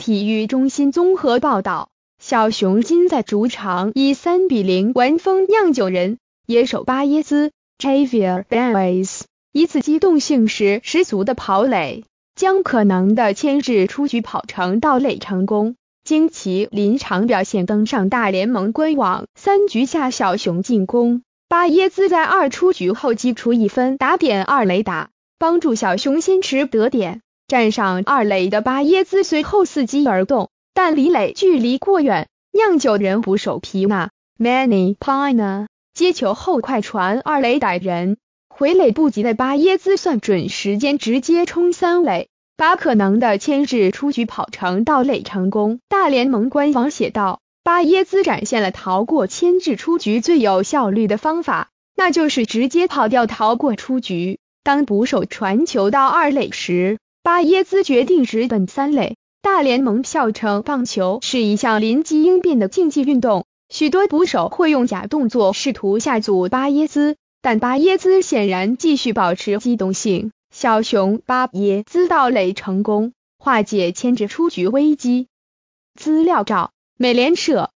体育中心综合报道：小熊今在主场以三比零完封酿酒人，野手巴耶斯 （Javier b a e s 一次机动性十足的跑垒，将可能的牵制出局跑成盗垒成功，惊奇临场表现登上大联盟官网。三局下，小熊进攻，巴耶斯在二出局后击出一分打点二垒打，帮助小熊先驰得点。站上二垒的巴耶兹随后伺机而动，但李磊距离过远。酿酒人捕手皮纳 m a n y Pina） 接球后快传二垒逮人，回垒不及的巴耶兹算准时间，直接冲三垒，把可能的牵制出局跑成到垒成功。大联盟官网写道：巴耶兹展现了逃过牵制出局最有效率的方法，那就是直接跑掉逃过出局。当捕手传球到二垒时。巴耶兹决定时本三垒，大联盟笑称棒球是一项临机应变的竞技运动。许多捕手会用假动作试图下组巴耶兹，但巴耶兹显然继续保持机动性。小熊巴耶兹盗垒成功，化解牵制出局危机。资料照，美联社。